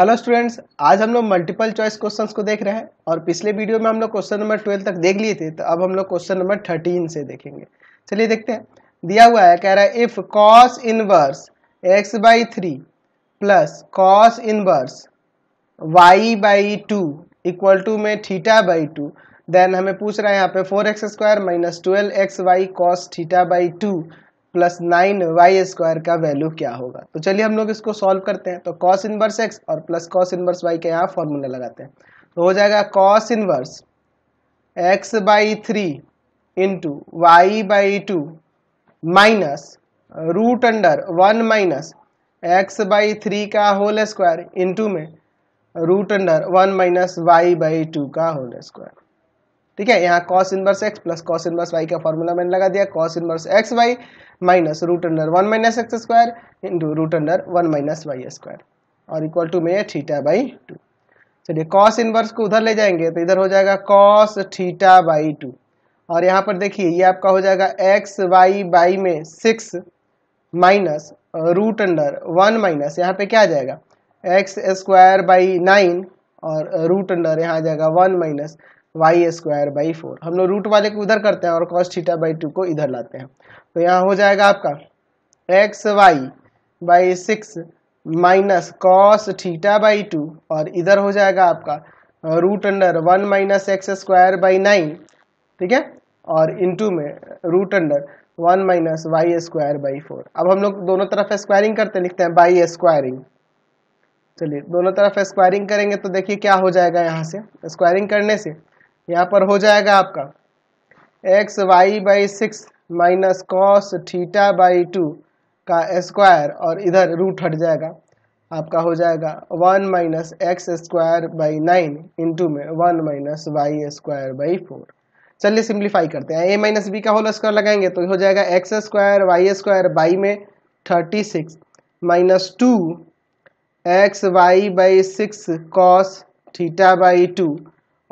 hello students आज हम लोग मल्टीपल चॉइस क्वेश्चंस को देख रहे हैं और पिछले वीडियो में हम लोग क्वेश्चन नंबर ट्वेल्व तक देख लिए थे तो अब हम लोग क्वेश्चन नंबर थर्टीन से देखेंगे चलिए देखते हैं दिया हुआ है कह रहा है if cos inverse x by three plus cos inverse y by two equal to में थीटा बाई टू देन हमें पूछ रहा है यहाँ पे four x square minus twelve x y cos theta by two plus nine y square का value क्या होगा तो चलिए हम लोग इसको सॉल्व करते हैं तो कॉस इनवर्स एक्स और प्लस कॉस इनवर्स वाई के यहाँ फॉर्मूला लगाते हैं तो हो जाएगा cos inverse x by three into y by two minus root under one minus x by three का होल स्क्वायर इंटू में root under one minus y by two का होल स्क्वायर ठीक है यहाँ cos inverse x plus cos inverse y का formula मैंने लगा दिया cos inverse x Y minus root under one minus x square into root under one minus y square और equal to में थीटा बाई टू चलिए cos inverse को उधर ले जाएंगे तो इधर हो जाएगा कॉस थीटा बाई टू और यहाँ पर देखिए ये आपका हो जाएगा एक्स वाई बाई में six minus root under one minus यहाँ पे क्या आ जाएगा एक्स स्क्वायर बाई नाइन और रूट अंडर यहाँ आ जाएगा one minus y square by four हम लोग रूट वाले को उधर करते हैं और कॉस थीटा बाई टू को इधर लाते हैं तो यहाँ हो जाएगा आपका x y by six minus cos theta by two और इधर हो जाएगा आपका root under one minus x square by nine ठीक है और इंटू में root under one minus y square by four अब हम लोग दोनों तरफ स्क्वायरिंग करते लिखते हैं बाई स्क्वायरिंग चलिए दोनों तरफ स्क्वायरिंग करेंगे तो देखिए क्या हो जाएगा यहाँ से स्क्वायरिंग करने से यहाँ पर हो जाएगा आपका x y by six minus cos theta by two का स्क्वायर और इधर रूट हट जाएगा आपका हो जाएगा one minus x square by nine into में one minus y square by four चलिए सिंप्लीफाई करते हैं ए माइनस बी का होल स्क्वायर लगाएंगे तो हो जाएगा x square y square by में thirty six minus two x y by six cos theta by two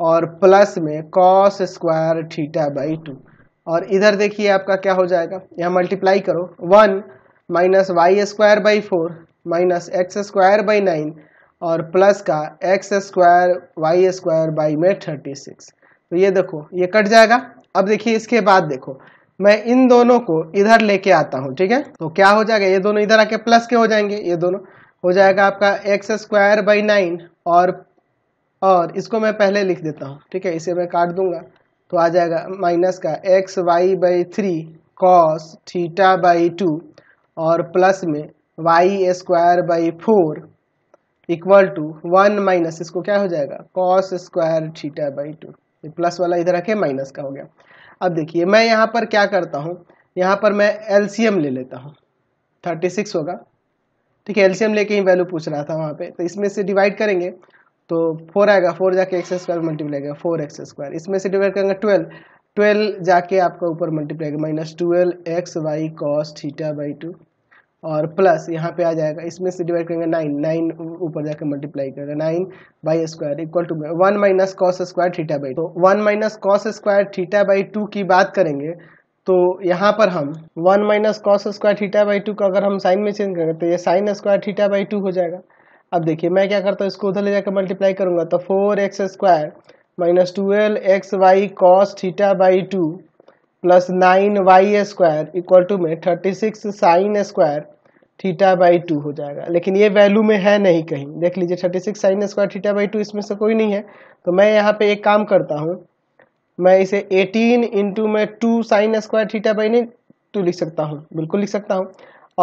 और प्लस में cos square theta by two और इधर देखिए आपका क्या हो जाएगा यहाँ मल्टीप्लाई करो one minus y square by four minus x square by nine और प्लस का x square y square by में थर्टी सिक्स तो ये देखो ये कट जाएगा अब देखिए इसके बाद देखो मैं इन दोनों को इधर लेके आता हूँ ठीक है तो क्या हो जाएगा ये दोनों इधर आके प्लस के हो जाएंगे ये दोनों हो जाएगा आपका एक्स स्क्वायर बाई नाइन और और इसको मैं पहले लिख देता हूँ ठीक है इसे मैं काट दूंगा तो आ जाएगा माइनस का x y by three cos theta by two और प्लस में y square by four equal to one minus इसको क्या हो जाएगा cos square theta by two ये प्लस वाला इधर रखे माइनस का हो गया अब देखिए मैं यहाँ पर क्या करता हूँ यहाँ पर मैं एलसीएम ले लेता हूँ थर्टी सिक्स होगा ठीक है एलसीएम लेके ही वैल्यू पूछ रहा था वहाँ पे तो इसमें से डिवाइड करेंगे तो फोर आएगा फोर जाके एक्स स्क्वायर मल्टीप्लाई आएगा फोर एक्स स्क्वायर इसमें से डिवाइड करेंगे ट्वेल्व ट्वेल्व जाके आपका ऊपर मल्टीप्लाई आएगा minus twelve x y cos theta by two और प्लस यहाँ पे आ जाएगा इसमें से डिवाइड करेंगे नाइन नाइन ऊपर जाकर मल्टीप्लाई करेगा nine by square equal to one minus cos square theta by तो one minus cos square theta by two की बात करेंगे तो यहाँ पर हम one minus cos square theta by two को अगर हम साइन में चेंज करेंगे तो ये sine square theta by two हो जाएगा अब देखिए मैं क्या करता हूँ इसको उधर ले जाकर मल्टीप्लाई करूंगा तो four x square minus twelve x y cos theta by two plus nine y square equal to में thirty six sine square theta by two हो जाएगा लेकिन ये वैल्यू में है नहीं कहीं देख लीजिए thirty six sine square theta by two इसमें से कोई नहीं है तो मैं यहाँ पे एक काम करता हूँ मैं इसे एटीन इंटू में two sine square theta by नहीं टू तो लिख सकता हूँ बिल्कुल लिख सकता हूँ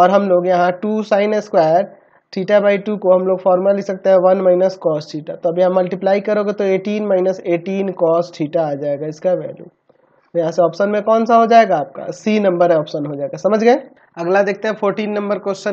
और हम लोग यहाँ two sine square theta by two को हम लोग फॉर्मूला लिख सकते हैं वन माइनस कॉस थीटा तो अभी यहाँ मल्टीप्लाई करोगे तो eighteen minus eighteen cos theta आ जाएगा इसका वैल्यू तो यहाँ से ऑप्शन में कौन सा हो जाएगा आपका सी नंबर है ऑप्शन हो जाएगा समझ गए अगला देखते हैं फोर्टीन नंबर क्वेश्चन